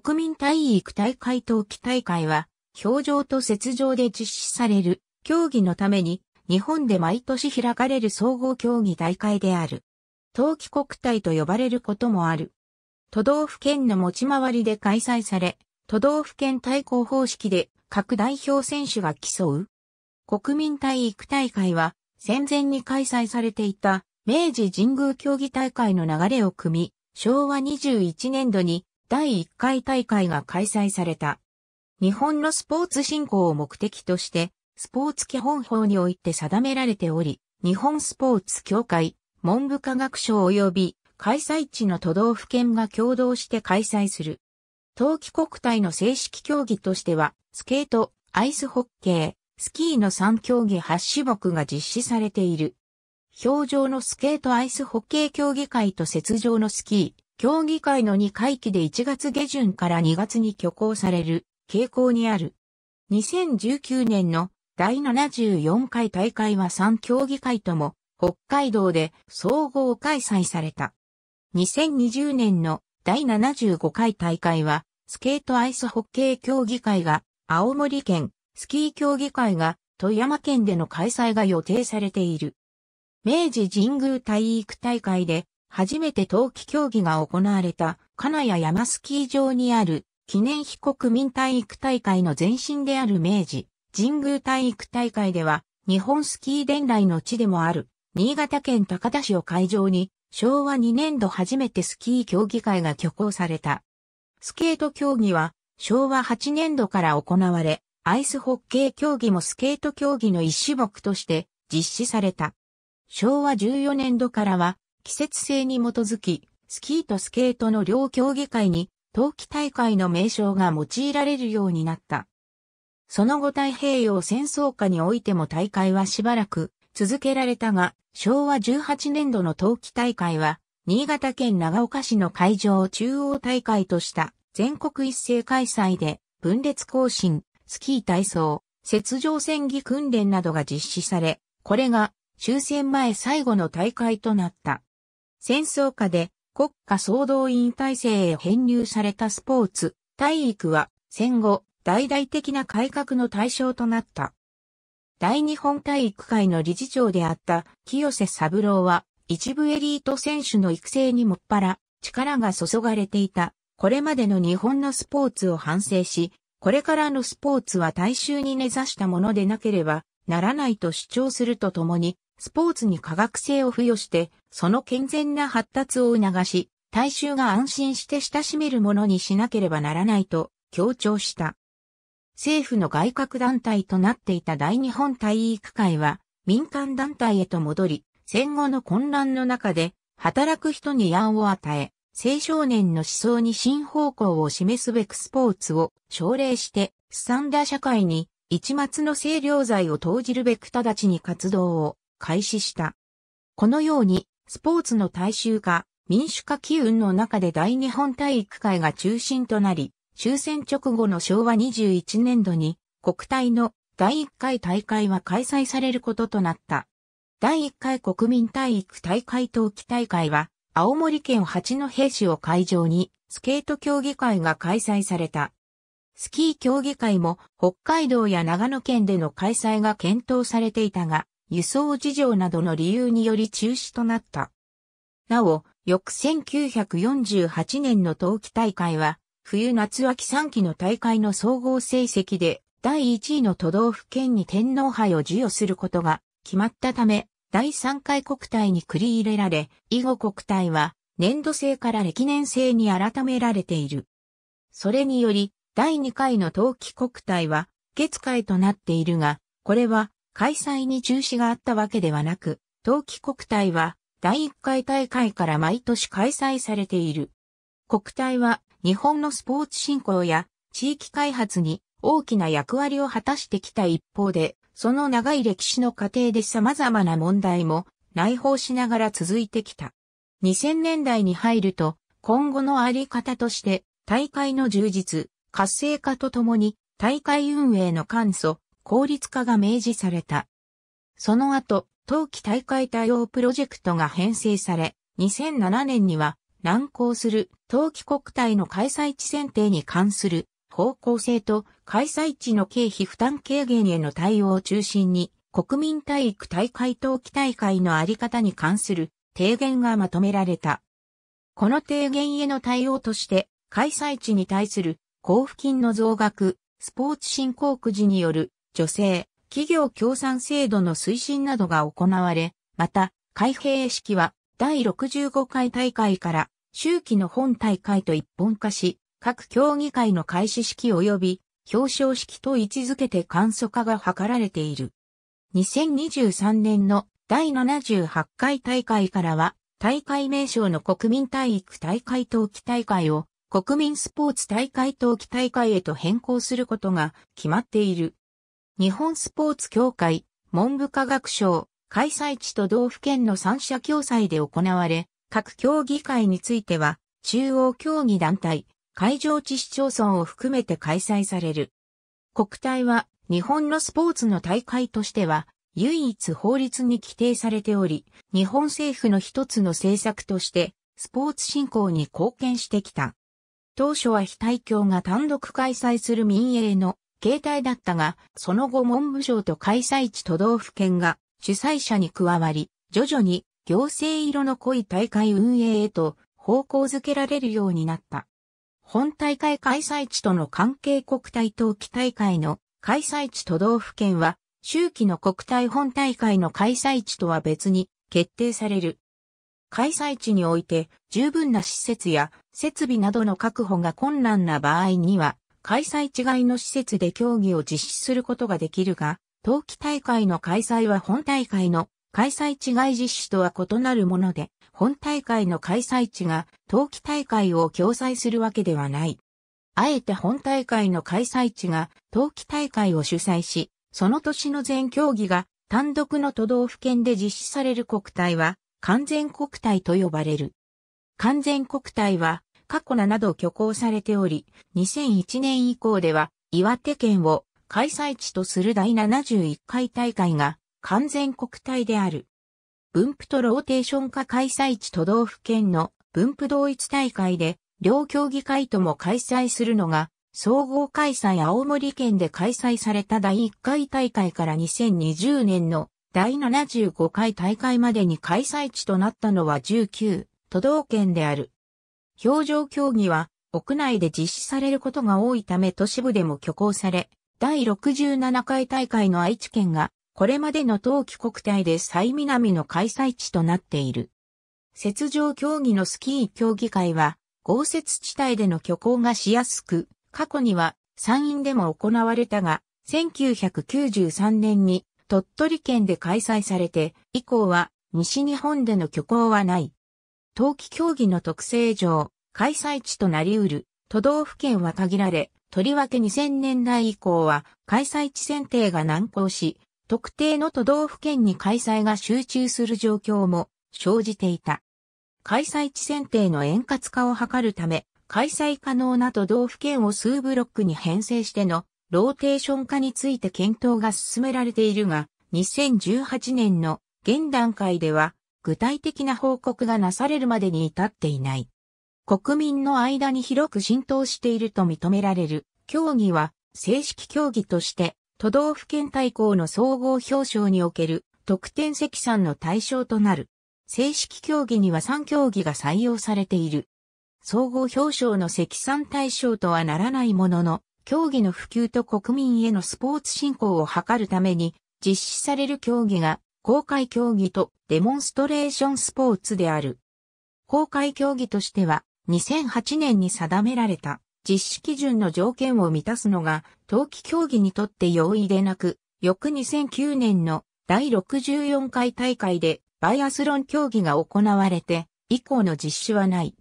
国民体育大会冬季大会は、氷上と雪上で実施される競技のために、日本で毎年開かれる総合競技大会である。冬季国体と呼ばれることもある。都道府県の持ち回りで開催され、都道府県対抗方式で各代表選手が競う。国民体育大会は、戦前に開催されていた明治神宮競技大会の流れを組み、昭和21年度に第1回大会が開催された。日本のスポーツ振興を目的として、スポーツ基本法において定められており、日本スポーツ協会、文部科学省及び開催地の都道府県が共同して開催する。冬季国体の正式競技としては、スケート、アイスホッケー、スキーの3競技8種目が実施されている。氷上のスケートアイスホッケー競技会と雪上のスキー、協議会の2回期で1月下旬から2月に挙行される傾向にある。2019年の第74回大会は3協議会とも北海道で総合開催された。2020年の第75回大会はスケートアイスホッケー協議会が青森県、スキー協議会が富山県での開催が予定されている。明治神宮体育大会で初めて冬季競技が行われた金谷山スキー場にある記念碑国民体育大会の前身である明治神宮体育大会では日本スキー伝来の地でもある新潟県高田市を会場に昭和2年度初めてスキー競技会が挙行された。スケート競技は昭和8年度から行われ、アイスホッケー競技もスケート競技の一種目として実施された。昭和14年度からは季節性に基づき、スキーとスケートの両競技会に、冬季大会の名称が用いられるようになった。その後太平洋戦争下においても大会はしばらく続けられたが、昭和18年度の冬季大会は、新潟県長岡市の会場を中央大会とした全国一斉開催で、分裂更新、スキー体操、雪上戦技訓練などが実施され、これが終戦前最後の大会となった。戦争下で国家総動員体制へ編入されたスポーツ、体育は戦後大々的な改革の対象となった。大日本体育会の理事長であった清瀬三郎は一部エリート選手の育成にもっぱら力が注がれていた。これまでの日本のスポーツを反省し、これからのスポーツは大衆に根ざしたものでなければならないと主張するとともに、スポーツに科学性を付与して、その健全な発達を促し、大衆が安心して親しめるものにしなければならないと強調した。政府の外郭団体となっていた大日本体育会は民間団体へと戻り、戦後の混乱の中で働く人に案を与え、青少年の思想に新方向を示すべくスポーツを奨励して、スタンダー社会に一末の清涼剤を投じるべく直ちに活動を開始した。このように、スポーツの大衆化、民主化機運の中で大日本体育会が中心となり、終戦直後の昭和21年度に、国体の第1回大会は開催されることとなった。第1回国民体育大会冬季大会は、青森県八戸市を会場に、スケート競技会が開催された。スキー競技会も北海道や長野県での開催が検討されていたが、輸送事情などの理由により中止となった。なお、翌1948年の冬季大会は、冬夏秋3期の大会の総合成績で、第1位の都道府県に天皇杯を授与することが決まったため、第3回国体に繰り入れられ、以後国体は年度制から歴年制に改められている。それにより、第2回の冬季国体は、月会となっているが、これは開催に中止があったわけではなく、冬季国体は第1回大会から毎年開催されている。国体は日本のスポーツ振興や地域開発に大きな役割を果たしてきた一方で、その長い歴史の過程で様々な問題も内包しながら続いてきた。2000年代に入ると、今後のあり方として、大会の充実、活性化とともに、大会運営の簡素、効率化が明示された。その後、冬季大会対応プロジェクトが編成され、2007年には難航する冬季国体の開催地選定に関する方向性と開催地の経費負担軽減への対応を中心に国民体育大会冬季大会のあり方に関する提言がまとめられた。この提言への対応として開催地に対する交付金の増額、スポーツ振興区時による女性、企業協賛制度の推進などが行われ、また、開閉式は第65回大会から周期の本大会と一本化し、各競技会の開始式及び表彰式と位置づけて簡素化が図られている。2023年の第78回大会からは、大会名称の国民体育大会冬季大会を国民スポーツ大会冬季大会へと変更することが決まっている。日本スポーツ協会、文部科学省、開催地と道府県の三者共催で行われ、各競技会については、中央競技団体、会場地市町村を含めて開催される。国体は、日本のスポーツの大会としては、唯一法律に規定されており、日本政府の一つの政策として、スポーツ振興に貢献してきた。当初は非対協が単独開催する民営の形態だったが、その後文部省と開催地都道府県が主催者に加わり、徐々に行政色の濃い大会運営へと方向づけられるようになった。本大会開催地との関係国体冬季大会の開催地都道府県は、周期の国体本大会の開催地とは別に決定される。開催地において十分な施設や設備などの確保が困難な場合には、開催違いの施設で競技を実施することができるが、冬季大会の開催は本大会の開催違い実施とは異なるもので、本大会の開催地が冬季大会を共催するわけではない。あえて本大会の開催地が冬季大会を主催し、その年の全競技が単独の都道府県で実施される国体は完全国体と呼ばれる。完全国体は過去ななど挙行されており、2001年以降では岩手県を開催地とする第71回大会が完全国体である。分布とローテーション化開催地都道府県の分布同一大会で両競技会とも開催するのが総合開催青森県で開催された第1回大会から2020年の第75回大会までに開催地となったのは19都道県である。氷上競技は屋内で実施されることが多いため都市部でも挙行され、第67回大会の愛知県がこれまでの冬季国体で最南の開催地となっている。雪上競技のスキー競技会は豪雪地帯での挙行がしやすく、過去には山陰でも行われたが、1993年に鳥取県で開催されて、以降は西日本での挙行はない。冬季競技の特性上、開催地となり得る都道府県は限られ、とりわけ2000年代以降は開催地選定が難航し、特定の都道府県に開催が集中する状況も生じていた。開催地選定の円滑化を図るため、開催可能な都道府県を数ブロックに編成してのローテーション化について検討が進められているが、2018年の現段階では具体的な報告がなされるまでに至っていない。国民の間に広く浸透していると認められる。競技は正式競技として都道府県対抗の総合表彰における得点積算の対象となる。正式競技には3競技が採用されている。総合表彰の積算対象とはならないものの、競技の普及と国民へのスポーツ振興を図るために実施される競技が公開競技とデモンストレーションスポーツである。公開競技としては2008年に定められた実施基準の条件を満たすのが冬季競技にとって容易でなく、翌2009年の第64回大会でバイアスロン競技が行われて以降の実施はない。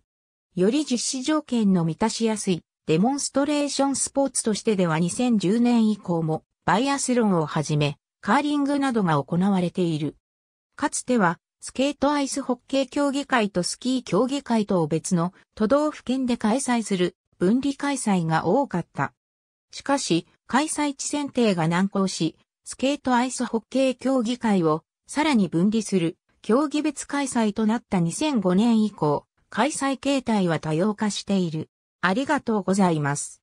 より実施条件の満たしやすいデモンストレーションスポーツとしてでは2010年以降もバイアスロンをはじめカーリングなどが行われている。かつてはスケートアイスホッケー協議会とスキー協議会とを別の都道府県で開催する分離開催が多かった。しかし、開催地選定が難航し、スケートアイスホッケー協議会をさらに分離する競技別開催となった2005年以降、開催形態は多様化している。ありがとうございます。